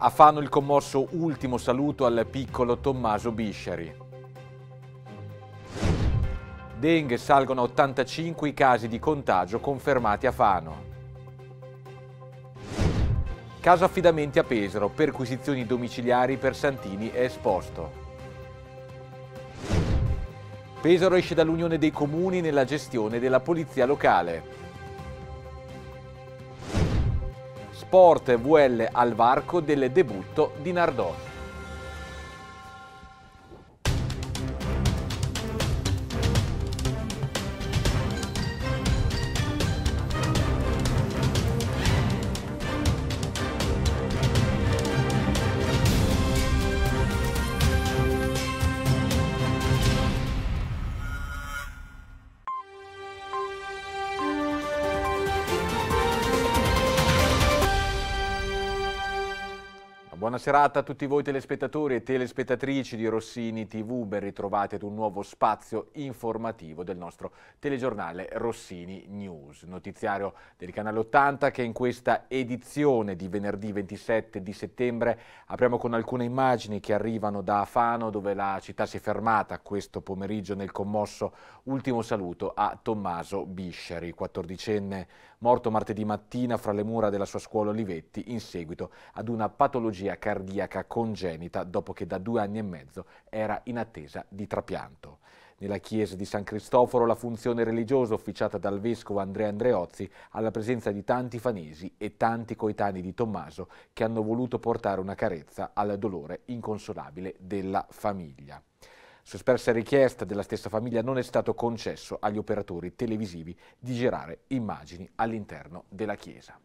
A Fano il commosso ultimo saluto al piccolo Tommaso Bisceri. Dengue salgono 85 i casi di contagio confermati a Fano. Caso affidamenti a Pesaro, perquisizioni domiciliari per Santini è esposto. Pesaro esce dall'Unione dei Comuni nella gestione della polizia locale. Sport VL al varco del debutto di Nardoni. Buona serata a tutti voi telespettatori e telespettatrici di Rossini TV, ben ritrovati ad un nuovo spazio informativo del nostro telegiornale Rossini News, notiziario del canale 80 che in questa edizione di venerdì 27 di settembre apriamo con alcune immagini che arrivano da Fano dove la città si è fermata questo pomeriggio nel commosso ultimo saluto a Tommaso Bisceri, 14 morto martedì mattina fra le mura della sua scuola Olivetti in seguito ad una patologia cardiaca congenita dopo che da due anni e mezzo era in attesa di trapianto. Nella chiesa di San Cristoforo la funzione religiosa officiata dal vescovo Andrea Andreozzi alla presenza di tanti fanesi e tanti coetanei di Tommaso che hanno voluto portare una carezza al dolore inconsolabile della famiglia. Su espressa richiesta della stessa famiglia non è stato concesso agli operatori televisivi di girare immagini all'interno della chiesa.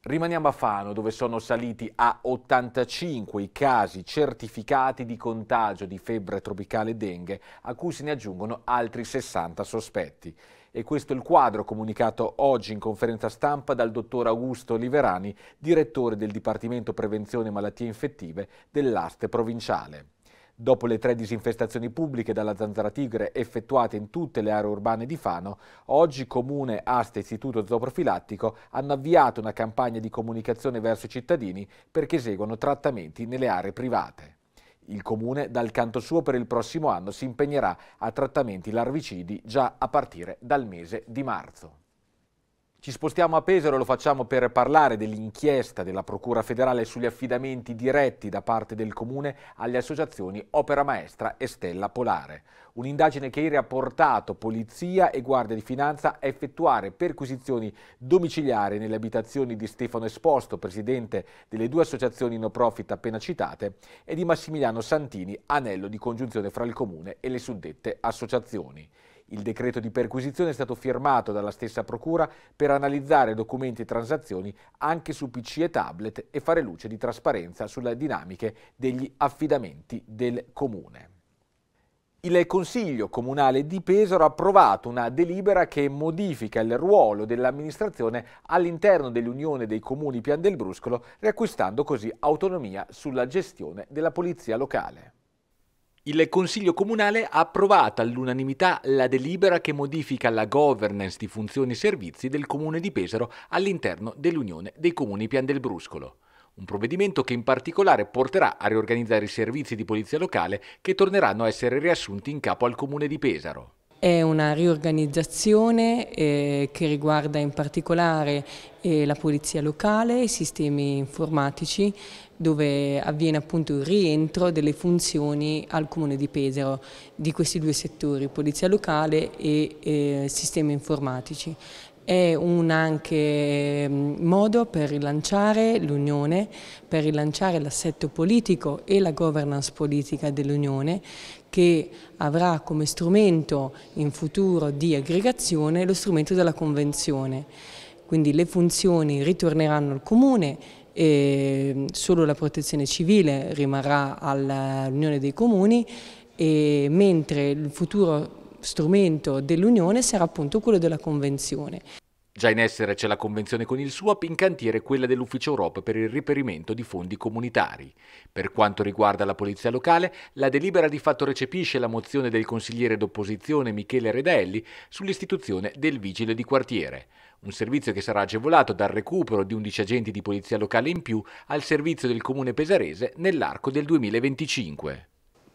Rimaniamo a Fano, dove sono saliti a 85 i casi certificati di contagio di febbre tropicale dengue, a cui se ne aggiungono altri 60 sospetti. E questo è il quadro comunicato oggi in conferenza stampa dal dottor Augusto Oliverani, direttore del Dipartimento Prevenzione e Malattie Infettive dell'Aste Provinciale. Dopo le tre disinfestazioni pubbliche dalla zanzara tigre effettuate in tutte le aree urbane di Fano, oggi Comune, Asta e Istituto Zooprofilattico hanno avviato una campagna di comunicazione verso i cittadini perché eseguono trattamenti nelle aree private. Il Comune, dal canto suo, per il prossimo anno si impegnerà a trattamenti larvicidi già a partire dal mese di marzo. Ci spostiamo a Pesaro e lo facciamo per parlare dell'inchiesta della Procura federale sugli affidamenti diretti da parte del Comune alle associazioni Opera Maestra e Stella Polare. Un'indagine che ieri ha portato Polizia e Guardia di Finanza a effettuare perquisizioni domiciliari nelle abitazioni di Stefano Esposto, presidente delle due associazioni no profit appena citate, e di Massimiliano Santini, anello di congiunzione fra il Comune e le suddette associazioni. Il decreto di perquisizione è stato firmato dalla stessa Procura per analizzare documenti e transazioni anche su PC e tablet e fare luce di trasparenza sulle dinamiche degli affidamenti del Comune. Il Consiglio Comunale di Pesaro ha approvato una delibera che modifica il ruolo dell'amministrazione all'interno dell'Unione dei Comuni Pian del Bruscolo, riacquistando così autonomia sulla gestione della polizia locale. Il Consiglio Comunale ha approvato all'unanimità la delibera che modifica la governance di funzioni e servizi del Comune di Pesaro all'interno dell'Unione dei Comuni Pian del Bruscolo. Un provvedimento che in particolare porterà a riorganizzare i servizi di polizia locale che torneranno a essere riassunti in capo al Comune di Pesaro. È una riorganizzazione eh, che riguarda in particolare eh, la polizia locale, i sistemi informatici, dove avviene appunto il rientro delle funzioni al Comune di Pesaro di questi due settori, polizia locale e eh, sistemi informatici. È un anche mm, modo per rilanciare l'Unione, per rilanciare l'assetto politico e la governance politica dell'Unione che avrà come strumento in futuro di aggregazione lo strumento della Convenzione. Quindi le funzioni ritorneranno al Comune e solo la protezione civile rimarrà all'Unione dei Comuni e mentre il futuro strumento dell'Unione sarà appunto quello della Convenzione. Già in essere c'è la convenzione con il SUAP, in cantiere quella dell'Ufficio Europa per il riperimento di fondi comunitari. Per quanto riguarda la polizia locale, la delibera di fatto recepisce la mozione del consigliere d'opposizione Michele Redaelli sull'istituzione del vigile di quartiere. Un servizio che sarà agevolato dal recupero di 11 agenti di polizia locale in più al servizio del comune pesarese nell'arco del 2025.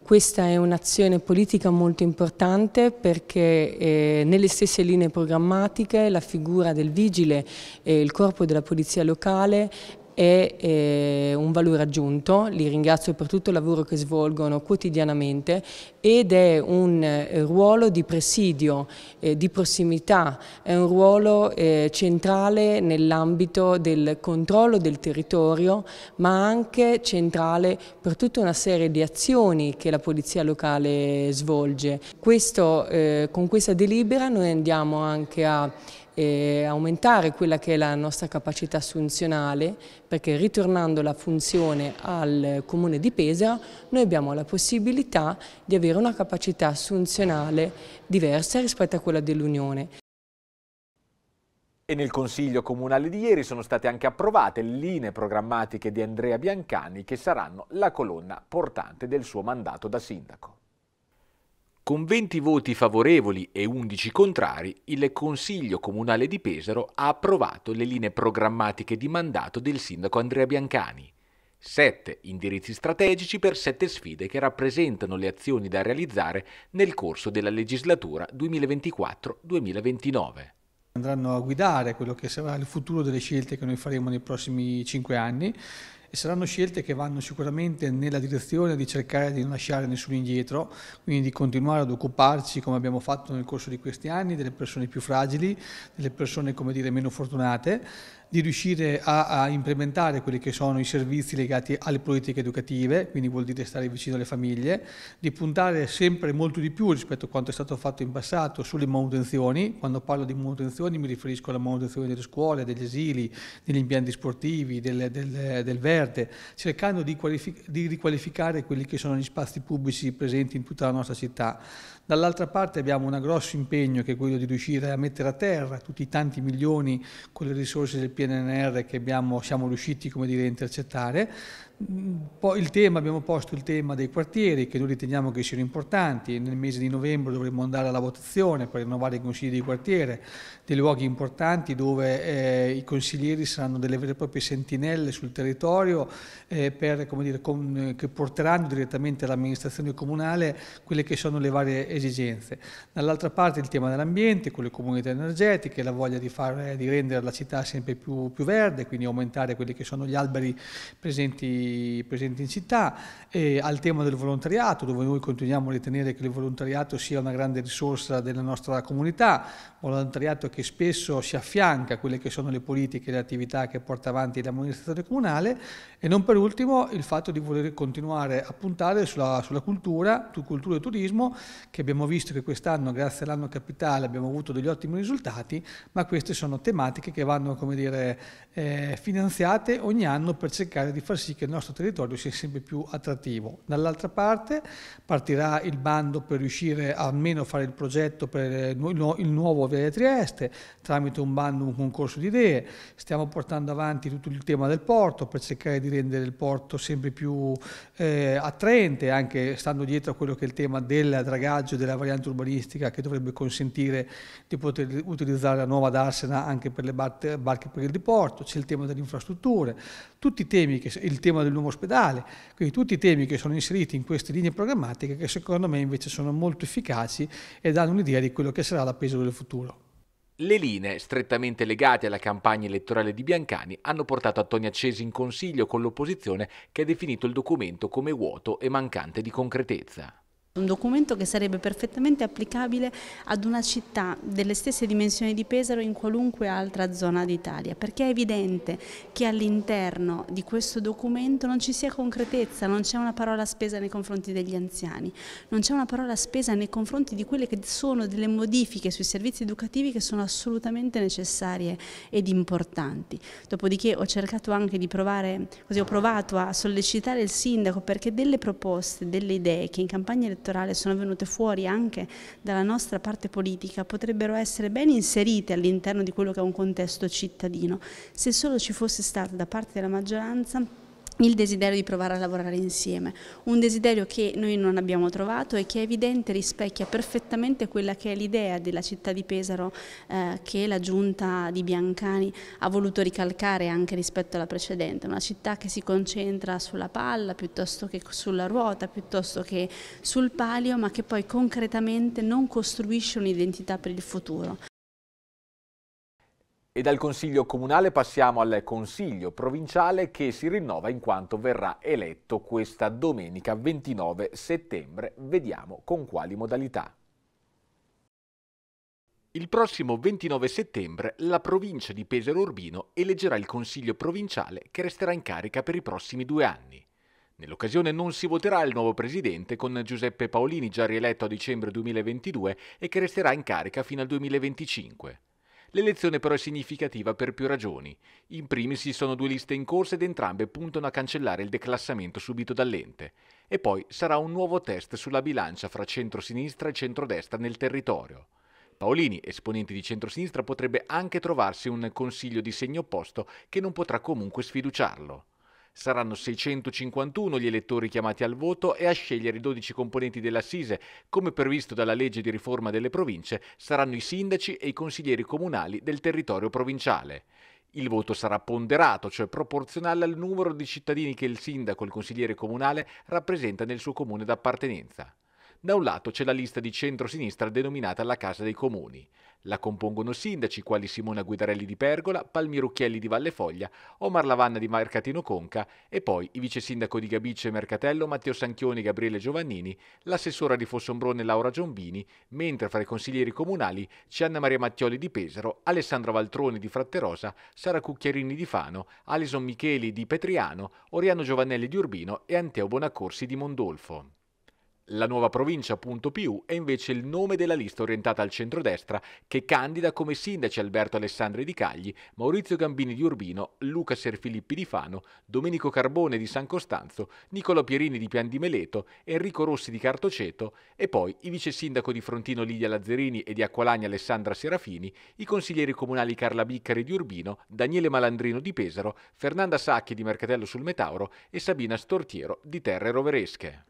Questa è un'azione politica molto importante perché eh, nelle stesse linee programmatiche la figura del vigile e il corpo della polizia locale è eh, un valore aggiunto, li ringrazio per tutto il lavoro che svolgono quotidianamente ed è un eh, ruolo di presidio, eh, di prossimità, è un ruolo eh, centrale nell'ambito del controllo del territorio ma anche centrale per tutta una serie di azioni che la Polizia locale svolge. Questo, eh, con questa delibera noi andiamo anche a e aumentare quella che è la nostra capacità assunzionale perché ritornando la funzione al Comune di Pesaro noi abbiamo la possibilità di avere una capacità assunzionale diversa rispetto a quella dell'Unione. E nel Consiglio Comunale di ieri sono state anche approvate le linee programmatiche di Andrea Biancani che saranno la colonna portante del suo mandato da sindaco. Con 20 voti favorevoli e 11 contrari, il Consiglio Comunale di Pesaro ha approvato le linee programmatiche di mandato del sindaco Andrea Biancani. Sette indirizzi strategici per sette sfide che rappresentano le azioni da realizzare nel corso della legislatura 2024-2029. Andranno a guidare quello che sarà il futuro delle scelte che noi faremo nei prossimi cinque anni e saranno scelte che vanno sicuramente nella direzione di cercare di non lasciare nessuno indietro, quindi di continuare ad occuparci, come abbiamo fatto nel corso di questi anni, delle persone più fragili, delle persone come dire, meno fortunate, di riuscire a, a, implementare quelli che sono i servizi legati alle politiche educative, quindi vuol dire stare vicino alle famiglie, di puntare sempre molto di più rispetto a quanto è stato fatto in passato sulle manutenzioni, quando parlo di manutenzioni mi riferisco alla manutenzione delle scuole, degli esili, degli impianti sportivi, del, del, del verde, cercando di, di riqualificare quelli che sono gli spazi pubblici presenti in tutta la nostra città Dall'altra parte abbiamo un grosso impegno che è quello di riuscire a mettere a terra tutti i tanti milioni con le risorse del PNNR che abbiamo, siamo riusciti dire, a intercettare. Tema, abbiamo posto il tema dei quartieri che noi riteniamo che siano importanti, nel mese di novembre dovremo andare alla votazione per rinnovare i consigli di quartiere, dei luoghi importanti dove eh, i consiglieri saranno delle vere e proprie sentinelle sul territorio eh, per, dire, con, eh, che porteranno direttamente all'amministrazione comunale quelle che sono le varie esigenze. Dall'altra parte il tema dell'ambiente, con le comunità energetiche, la voglia di, far, di rendere la città sempre più, più verde, quindi aumentare quelli che sono gli alberi presenti presenti, in città, al tema del volontariato, dove noi continuiamo a ritenere che il volontariato sia una grande risorsa della nostra comunità, volontariato che spesso si affianca a quelle che sono le politiche e le attività che porta avanti l'amministrazione comunale e non per ultimo il fatto di voler continuare a puntare sulla, sulla cultura, cultura e turismo che abbiamo visto che quest'anno grazie all'anno capitale abbiamo avuto degli ottimi risultati, ma queste sono tematiche che vanno come dire, eh, finanziate ogni anno per cercare di far sì che il nostro nostro territorio sia sempre più attrattivo. Dall'altra parte partirà il bando per riuscire almeno a fare il progetto per eh, il nuovo Viale Trieste tramite un bando, un concorso di idee. Stiamo portando avanti tutto il tema del porto per cercare di rendere il porto sempre più eh, attraente, anche stando dietro a quello che è il tema del dragaggio della variante urbanistica che dovrebbe consentire di poter utilizzare la nuova darsena anche per le barche, per il diporto. C'è il tema delle infrastrutture, tutti i temi, che, il tema del del nuovo ospedale. Quindi tutti i temi che sono inseriti in queste linee programmatiche che secondo me invece sono molto efficaci e danno un'idea di quello che sarà la Pesaro del futuro. Le linee strettamente legate alla campagna elettorale di Biancani hanno portato a Antonio Accesi in consiglio con l'opposizione che ha definito il documento come vuoto e mancante di concretezza. Un documento che sarebbe perfettamente applicabile ad una città delle stesse dimensioni di Pesaro in qualunque altra zona d'Italia, perché è evidente che all'interno di questo documento non ci sia concretezza, non c'è una parola spesa nei confronti degli anziani, non c'è una parola spesa nei confronti di quelle che sono delle modifiche sui servizi educativi che sono assolutamente necessarie ed importanti. Dopodiché ho cercato anche di provare, così ho provato a sollecitare il sindaco perché delle proposte, delle idee che in campagna elettorale elettorale sono venute fuori anche dalla nostra parte politica potrebbero essere ben inserite all'interno di quello che è un contesto cittadino se solo ci fosse stata da parte della maggioranza il desiderio di provare a lavorare insieme, un desiderio che noi non abbiamo trovato e che è evidente rispecchia perfettamente quella che è l'idea della città di Pesaro eh, che la giunta di Biancani ha voluto ricalcare anche rispetto alla precedente, una città che si concentra sulla palla piuttosto che sulla ruota, piuttosto che sul palio, ma che poi concretamente non costruisce un'identità per il futuro. E dal Consiglio Comunale passiamo al Consiglio Provinciale che si rinnova in quanto verrà eletto questa domenica 29 settembre. Vediamo con quali modalità. Il prossimo 29 settembre la provincia di Pesaro Urbino eleggerà il Consiglio Provinciale che resterà in carica per i prossimi due anni. Nell'occasione non si voterà il nuovo presidente con Giuseppe Paolini già rieletto a dicembre 2022 e che resterà in carica fino al 2025. L'elezione però è significativa per più ragioni. In primis ci sono due liste in corsa ed entrambe puntano a cancellare il declassamento subito dall'ente. E poi sarà un nuovo test sulla bilancia fra centrosinistra e centrodestra nel territorio. Paolini, esponente di centrosinistra, potrebbe anche trovarsi un consiglio di segno opposto che non potrà comunque sfiduciarlo. Saranno 651 gli elettori chiamati al voto e a scegliere i 12 componenti dell'assise, come previsto dalla legge di riforma delle province, saranno i sindaci e i consiglieri comunali del territorio provinciale. Il voto sarà ponderato, cioè proporzionale al numero di cittadini che il sindaco e il consigliere comunale rappresenta nel suo comune d'appartenenza. Da un lato c'è la lista di centro-sinistra denominata la Casa dei Comuni. La compongono sindaci quali Simona Guidarelli di Pergola, Palmiro Chielli di Vallefoglia, Omar Lavanna di Mercatino Conca e poi i vice sindaco di Gabice e Mercatello Matteo Sanchioni e Gabriele Giovannini, l'assessora di Fossombrone Laura Giombini, mentre fra i consiglieri comunali c'è Anna Maria Mattioli di Pesaro, Alessandro Valtroni di Fratterosa, Sara Cucchiarini di Fano, Alison Micheli di Petriano, Oriano Giovanelli di Urbino e Anteo Bonaccorsi di Mondolfo. La nuova provincia.più è invece il nome della lista orientata al centrodestra che candida come sindaci Alberto Alessandri di Cagli, Maurizio Gambini di Urbino, Luca Serfilippi di Fano, Domenico Carbone di San Costanzo, Nicola Pierini di Pian di Meleto, Enrico Rossi di Cartoceto e poi i vice sindaco di Frontino Lidia Lazzerini e di Acqualagna Alessandra Serafini, i consiglieri comunali Carla Biccari di Urbino, Daniele Malandrino di Pesaro, Fernanda Sacchi di Mercatello sul Metauro e Sabina Stortiero di Terre Roveresche.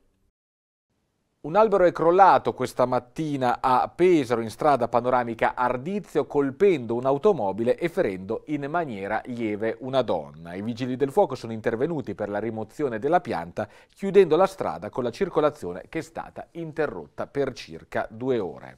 Un albero è crollato questa mattina a Pesaro in strada panoramica Ardizio colpendo un'automobile e ferendo in maniera lieve una donna. I vigili del fuoco sono intervenuti per la rimozione della pianta chiudendo la strada con la circolazione che è stata interrotta per circa due ore.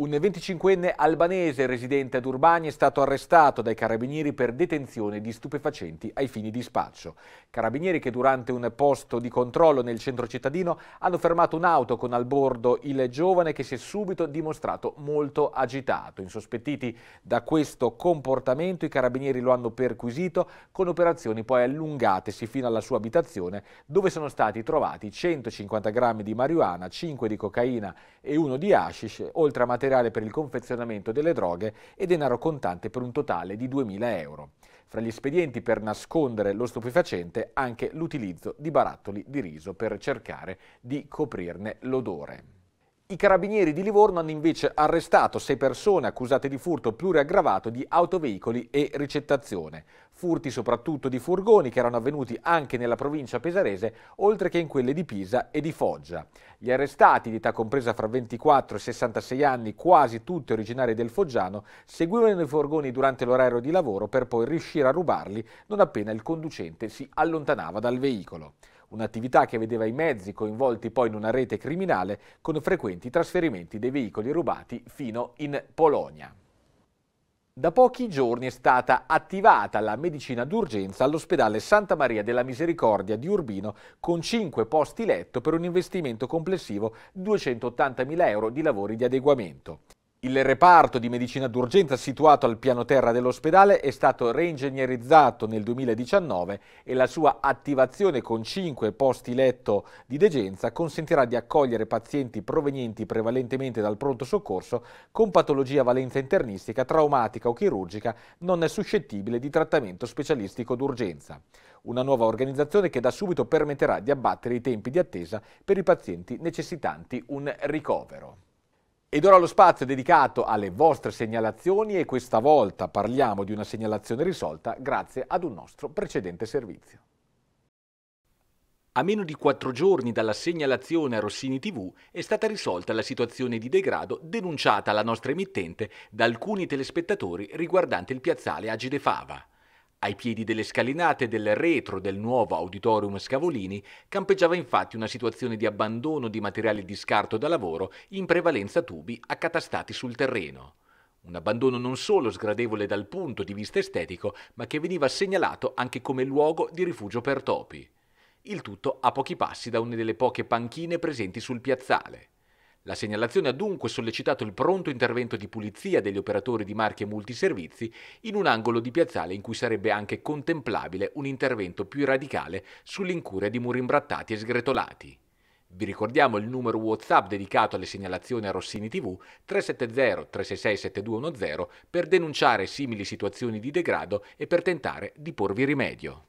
Un 25enne albanese residente ad Urbani è stato arrestato dai carabinieri per detenzione di stupefacenti ai fini di spaccio. Carabinieri che durante un posto di controllo nel centro cittadino hanno fermato un'auto con al bordo il giovane che si è subito dimostrato molto agitato. Insospettiti da questo comportamento i carabinieri lo hanno perquisito con operazioni poi allungatesi fino alla sua abitazione dove sono stati trovati 150 grammi di marijuana, 5 di cocaina e 1 di hashish, oltre a materiale materiale per il confezionamento delle droghe e denaro contante per un totale di 2.000 euro. Fra gli espedienti per nascondere lo stupefacente anche l'utilizzo di barattoli di riso per cercare di coprirne l'odore. I carabinieri di Livorno hanno invece arrestato sei persone accusate di furto pluriaggravato di autoveicoli e ricettazione. Furti soprattutto di furgoni che erano avvenuti anche nella provincia pesarese, oltre che in quelle di Pisa e di Foggia. Gli arrestati, di età compresa fra 24 e 66 anni, quasi tutti originari del Foggiano, seguivano i furgoni durante l'orario di lavoro per poi riuscire a rubarli non appena il conducente si allontanava dal veicolo un'attività che vedeva i mezzi coinvolti poi in una rete criminale con frequenti trasferimenti dei veicoli rubati fino in Polonia. Da pochi giorni è stata attivata la medicina d'urgenza all'ospedale Santa Maria della Misericordia di Urbino con 5 posti letto per un investimento complessivo di 280.000 euro di lavori di adeguamento. Il reparto di medicina d'urgenza situato al piano terra dell'ospedale è stato reingegnerizzato nel 2019 e la sua attivazione con 5 posti letto di degenza consentirà di accogliere pazienti provenienti prevalentemente dal pronto soccorso con patologia valenza internistica, traumatica o chirurgica non suscettibile di trattamento specialistico d'urgenza. Una nuova organizzazione che da subito permetterà di abbattere i tempi di attesa per i pazienti necessitanti un ricovero. Ed ora lo spazio è dedicato alle vostre segnalazioni e questa volta parliamo di una segnalazione risolta grazie ad un nostro precedente servizio. A meno di quattro giorni dalla segnalazione a Rossini TV è stata risolta la situazione di degrado denunciata alla nostra emittente da alcuni telespettatori riguardante il piazzale Agide Fava. Ai piedi delle scalinate del retro del nuovo auditorium Scavolini campeggiava infatti una situazione di abbandono di materiali di scarto da lavoro, in prevalenza tubi accatastati sul terreno. Un abbandono non solo sgradevole dal punto di vista estetico, ma che veniva segnalato anche come luogo di rifugio per topi. Il tutto a pochi passi da una delle poche panchine presenti sul piazzale. La segnalazione ha dunque sollecitato il pronto intervento di pulizia degli operatori di marche multiservizi in un angolo di piazzale in cui sarebbe anche contemplabile un intervento più radicale sull'incuria di muri imbrattati e sgretolati. Vi ricordiamo il numero WhatsApp dedicato alle segnalazioni a Rossini TV 370 366 7210 per denunciare simili situazioni di degrado e per tentare di porvi rimedio.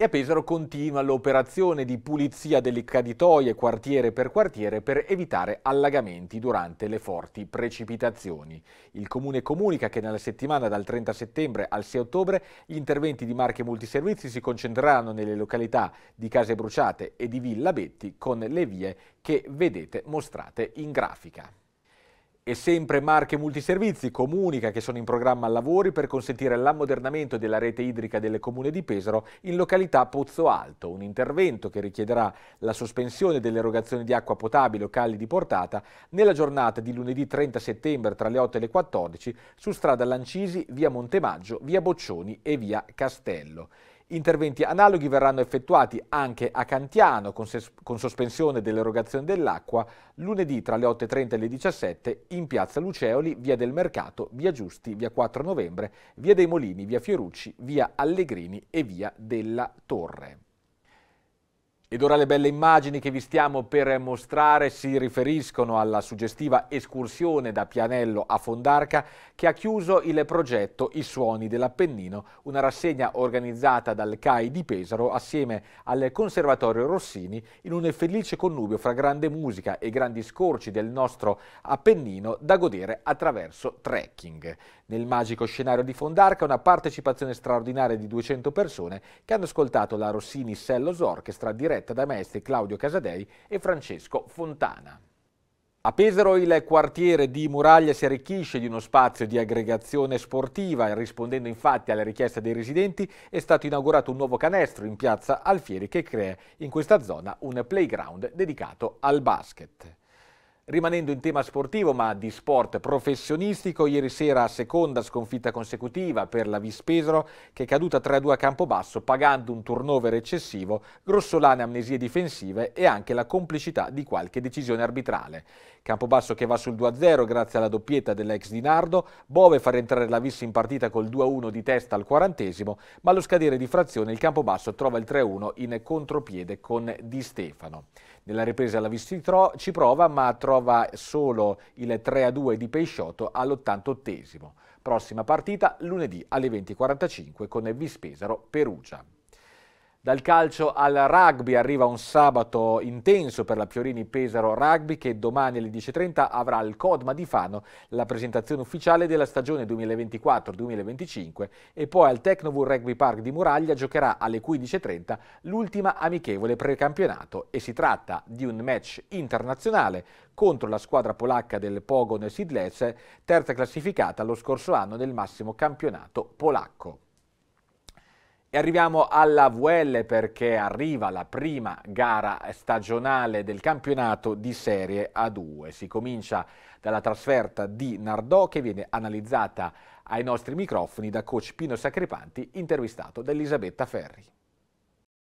E a Pesaro continua l'operazione di pulizia delle caditoie quartiere per quartiere per evitare allagamenti durante le forti precipitazioni. Il comune comunica che nella settimana dal 30 settembre al 6 ottobre gli interventi di marche multiservizi si concentreranno nelle località di Case Bruciate e di Villa Betti con le vie che vedete mostrate in grafica. E sempre Marche Multiservizi comunica che sono in programma lavori per consentire l'ammodernamento della rete idrica del comune di Pesaro in località Pozzo Alto, un intervento che richiederà la sospensione dell'erogazione di acqua potabile o calli di portata nella giornata di lunedì 30 settembre tra le 8 e le 14 su strada Lancisi, via Montemaggio, via Boccioni e via Castello. Interventi analoghi verranno effettuati anche a Cantiano con, con sospensione dell'erogazione dell'acqua lunedì tra le 8.30 e le 17 in piazza Luceoli, via del Mercato, via Giusti, via 4 Novembre, via dei Molini, via Fiorucci, via Allegrini e via della Torre. Ed ora le belle immagini che vi stiamo per mostrare si riferiscono alla suggestiva escursione da Pianello a Fondarca che ha chiuso il progetto I suoni dell'Appennino, una rassegna organizzata dal CAI di Pesaro assieme al Conservatorio Rossini in un felice connubio fra grande musica e grandi scorci del nostro Appennino da godere attraverso trekking. Nel magico scenario di Fondarca una partecipazione straordinaria di 200 persone che hanno ascoltato la Rossini Sellos Orchestra diretta da maestri Claudio Casadei e Francesco Fontana. A Pesaro il quartiere di Muraglia si arricchisce di uno spazio di aggregazione sportiva e rispondendo infatti alle richieste dei residenti è stato inaugurato un nuovo canestro in piazza Alfieri che crea in questa zona un playground dedicato al basket. Rimanendo in tema sportivo, ma di sport professionistico, ieri sera seconda sconfitta consecutiva per la Vispesaro che è caduta 3-2 a Campobasso pagando un turnover eccessivo, grossolane amnesie difensive e anche la complicità di qualche decisione arbitrale. Campobasso che va sul 2-0 grazie alla doppietta dell'ex di Nardo, Bove fa rientrare la Vissi in partita col 2-1 di testa al quarantesimo, ma allo scadere di frazione il Campobasso trova il 3-1 in contropiede con Di Stefano. Nella ripresa la Vissi ci prova ma trova solo il 3-2 di Peixoto all'88esimo. Prossima partita lunedì alle 20.45 con Vispesaro Perugia. Dal calcio al rugby arriva un sabato intenso per la Fiorini Pesaro Rugby che domani alle 10.30 avrà al Codma di Fano la presentazione ufficiale della stagione 2024-2025 e poi al Tecnovul Rugby Park di Muraglia giocherà alle 15.30 l'ultima amichevole precampionato e si tratta di un match internazionale contro la squadra polacca del Pogon Sidlece, terza classificata lo scorso anno nel massimo campionato polacco. E arriviamo alla VL perché arriva la prima gara stagionale del campionato di Serie A2. Si comincia dalla trasferta di Nardò che viene analizzata ai nostri microfoni da coach Pino Sacripanti, intervistato da Elisabetta Ferri.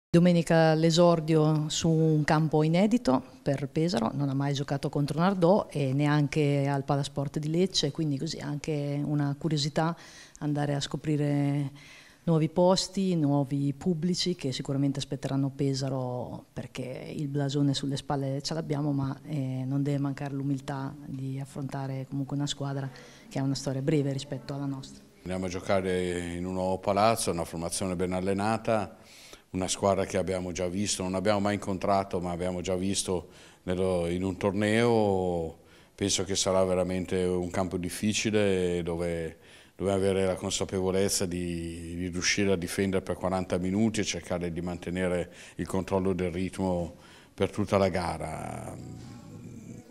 Domenica l'esordio su un campo inedito per Pesaro, non ha mai giocato contro Nardò e neanche al Palasport di Lecce, quindi così anche una curiosità andare a scoprire nuovi posti, nuovi pubblici che sicuramente aspetteranno Pesaro perché il blasone sulle spalle ce l'abbiamo, ma eh, non deve mancare l'umiltà di affrontare comunque una squadra che ha una storia breve rispetto alla nostra. Andiamo a giocare in un nuovo palazzo, una formazione ben allenata, una squadra che abbiamo già visto, non abbiamo mai incontrato, ma abbiamo già visto nello, in un torneo. Penso che sarà veramente un campo difficile dove doveva avere la consapevolezza di, di, riuscire a difendere per 40 minuti e cercare di mantenere il controllo del ritmo per tutta la gara.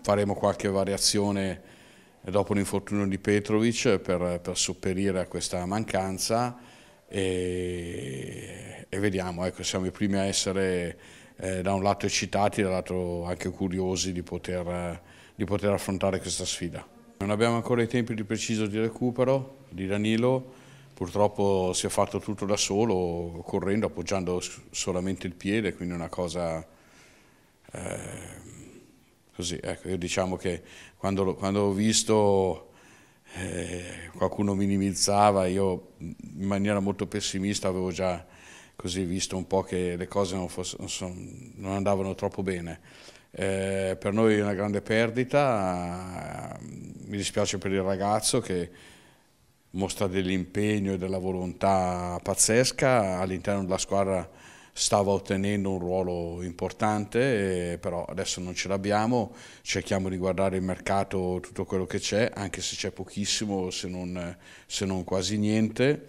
Faremo qualche variazione dopo l'infortunio di Petrovic per, per sopperire a questa mancanza e, e vediamo, ecco, siamo i primi a essere eh, da un lato eccitati, dall'altro anche curiosi di poter, di poter affrontare questa sfida. Non abbiamo ancora i tempi di preciso di recupero di Danilo, purtroppo si è fatto tutto da solo, correndo, appoggiando solamente il piede, quindi una cosa... Eh, così, ecco, io diciamo che quando, quando ho visto eh, qualcuno minimizzava, io in maniera molto pessimista avevo già così visto un po' che le cose non, fosse, non, son, non andavano troppo bene. Eh, per noi è una grande perdita, mi dispiace per il ragazzo che mostra dell'impegno e della volontà pazzesca, all'interno della squadra stava ottenendo un ruolo importante, eh, però adesso non ce l'abbiamo, cerchiamo di guardare il mercato, tutto quello che c'è, anche se c'è pochissimo, se non, se non, quasi niente,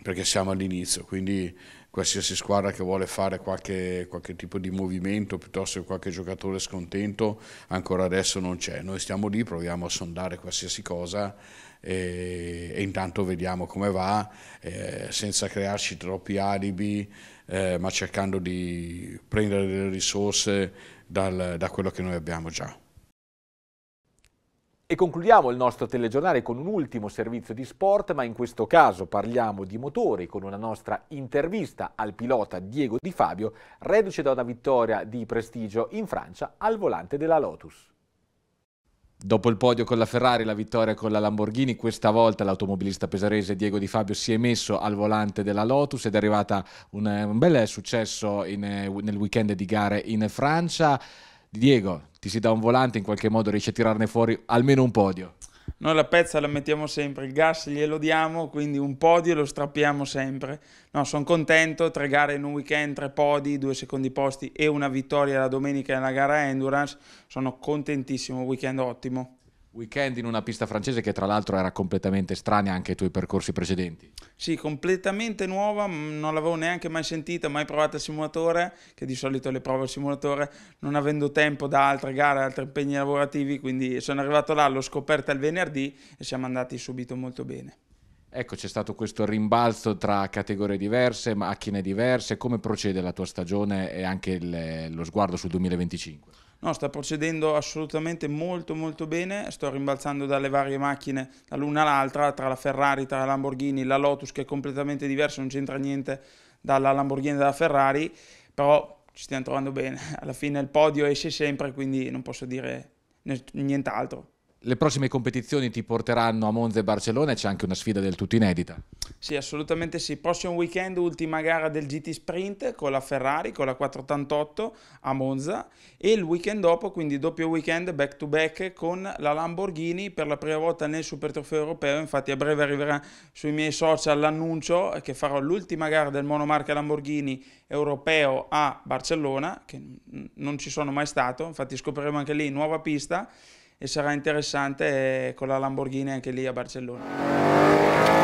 perché siamo all'inizio, quindi qualsiasi squadra che vuole fare qualche, qualche, tipo di movimento piuttosto che qualche giocatore scontento ancora adesso non c'è. Noi stiamo lì, proviamo a sondare qualsiasi cosa e, e intanto vediamo come va eh, senza crearci troppi alibi eh, ma cercando di prendere delle risorse dal, da quello che noi abbiamo già. E concludiamo il nostro telegiornale con un ultimo servizio di sport, ma in questo caso parliamo di motori con una nostra intervista al pilota Diego Di Fabio, reduce da una vittoria di prestigio in Francia al volante della Lotus. Dopo il podio con la Ferrari, la vittoria con la Lamborghini, questa volta l'automobilista pesarese Diego Di Fabio si è messo al volante della Lotus ed è arrivata un, un bel successo in, nel weekend di gare in Francia. Diego, ti si dà un volante, in qualche modo riesci a tirarne fuori almeno un podio. Noi la pezza la mettiamo sempre, il gas glielo diamo, quindi un podio lo strappiamo sempre. No, sono contento, tre gare in un weekend, tre podi, due secondi posti e una vittoria la domenica nella gara Endurance. Sono contentissimo, weekend ottimo weekend in una pista francese che tra l'altro era completamente strana anche ai tuoi percorsi precedenti. Sì, completamente nuova, non l'avevo neanche mai sentita, mai provata al simulatore, che di solito le provo al simulatore non avendo tempo da altre gare, altri impegni lavorativi, quindi sono arrivato là, l'ho scoperta il venerdì e siamo andati subito molto bene. Ecco, c'è stato questo rimbalzo tra categorie diverse, macchine diverse, come procede la tua stagione e anche il, lo sguardo sul 2025? No, sta procedendo assolutamente molto molto bene, sto rimbalzando dalle varie macchine, dall'una all'altra, tra la Ferrari, tra la Lamborghini, la Lotus che è completamente diversa, non c'entra niente dalla Lamborghini e dalla Ferrari, però ci stiamo trovando bene, alla fine il podio esce sempre, quindi non posso dire nient'altro le prossime competizioni ti porteranno a Monza e Barcellona e c'è anche una sfida del tutto inedita. Sì, assolutamente sì. Prossimo weekend ultima gara del GT Sprint con la Ferrari, con la 488 a Monza e il weekend dopo, quindi doppio weekend back to back con la Lamborghini per la prima volta nel Super Trofeo Europeo. Infatti a breve arriverà sui miei social l'annuncio che farò l'ultima gara del monomarca Lamborghini europeo a Barcellona, che non ci sono mai stato, infatti scopriremo anche lì nuova pista e sarà interessante eh, con la Lamborghini anche lì a Barcellona.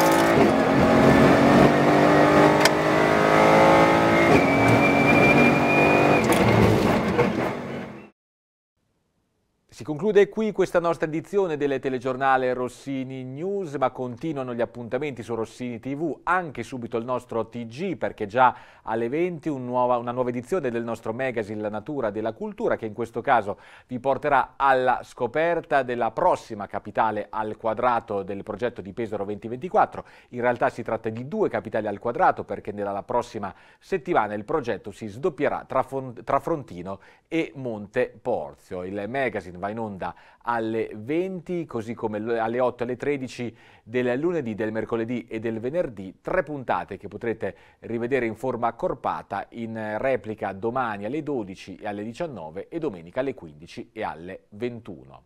Si conclude qui questa nostra edizione del telegiornale Rossini News, ma continuano gli appuntamenti su Rossini TV, anche subito il nostro TG, perché già alle 20 un nuova, una nuova edizione del nostro magazine La Natura della Cultura, che in questo caso vi porterà alla scoperta della prossima capitale al quadrato del progetto di Pesaro 2024. In realtà si tratta di due capitali al quadrato, perché nella prossima settimana il progetto si sdoppierà tra, tra Frontino e Monte Porzio. Il magazine va in onda alle 20, così come alle 8 alle 13 del lunedì, del mercoledì e del venerdì, tre puntate che potrete rivedere in forma accorpata in replica domani alle 12 e alle 19 e domenica alle 15 e alle 21.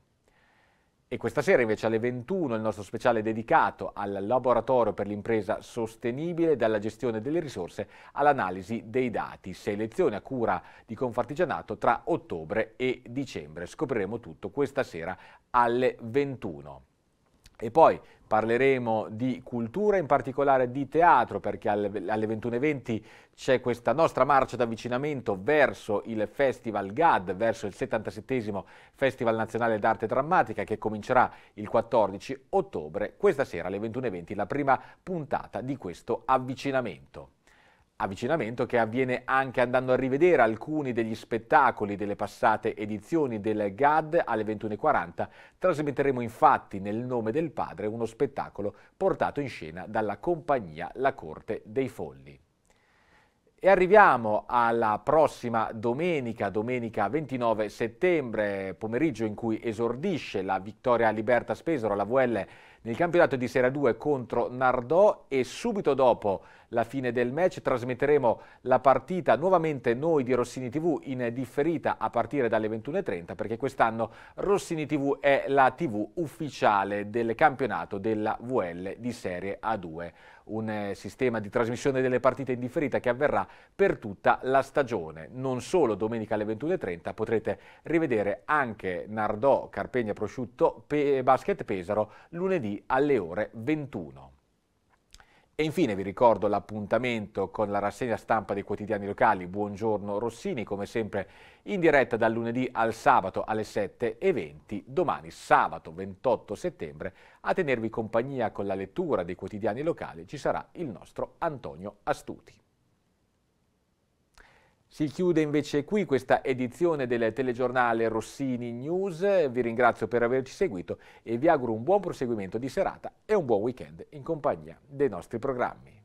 E questa sera invece alle 21 il nostro speciale dedicato al laboratorio per l'impresa sostenibile dalla gestione delle risorse all'analisi dei dati. Sei lezioni a cura di Confartigianato tra ottobre e dicembre. Scopriremo tutto questa sera alle 21. E poi parleremo di cultura, in particolare di teatro, perché alle 21.20 c'è questa nostra marcia d'avvicinamento verso il Festival GAD, verso il 77 Festival Nazionale d'Arte Drammatica che comincerà il 14 ottobre. Questa sera alle 21.20 la prima puntata di questo avvicinamento. Avvicinamento che avviene anche andando a rivedere alcuni degli spettacoli delle passate edizioni del GAD alle 21.40. Trasmetteremo infatti nel nome del padre uno spettacolo portato in scena dalla compagnia La Corte dei Folli. E arriviamo alla prossima domenica, domenica 29 settembre, pomeriggio in cui esordisce la vittoria Libertas Pesaro, la VL, nel campionato di Serie 2 contro Nardò e subito dopo la fine del match. Trasmetteremo la partita nuovamente noi di Rossini TV in differita a partire dalle 21.30 perché quest'anno Rossini TV è la TV ufficiale del campionato della VL di Serie A2 un eh, sistema di trasmissione delle partite in differita che avverrà per tutta la stagione. Non solo domenica alle 21.30 potrete rivedere anche Nardò, Carpegna Prosciutto, e Basket Pesaro lunedì alle ore 21. E infine vi ricordo l'appuntamento con la rassegna stampa dei quotidiani locali Buongiorno Rossini, come sempre in diretta dal lunedì al sabato alle 7.20, domani sabato 28 settembre a tenervi compagnia con la lettura dei quotidiani locali ci sarà il nostro Antonio Astuti. Si chiude invece qui questa edizione del telegiornale Rossini News, vi ringrazio per averci seguito e vi auguro un buon proseguimento di serata e un buon weekend in compagnia dei nostri programmi.